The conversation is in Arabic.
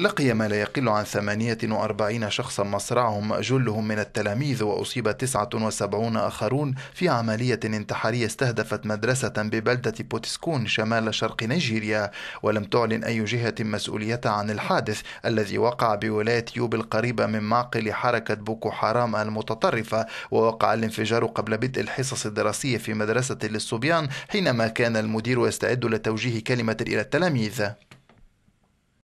لقي ما لا يقل عن 48 شخصا مصرعهم جلهم من التلاميذ وأصيب 79 آخرون في عملية انتحارية استهدفت مدرسة ببلدة بوتسكون شمال شرق نيجيريا ولم تعلن أي جهة مسؤوليتها عن الحادث الذي وقع بولاية يوب القريبة من معقل حركة بوكو حرام المتطرفة ووقع الانفجار قبل بدء الحصص الدراسية في مدرسة للصبيان حينما كان المدير يستعد لتوجيه كلمة إلى التلاميذ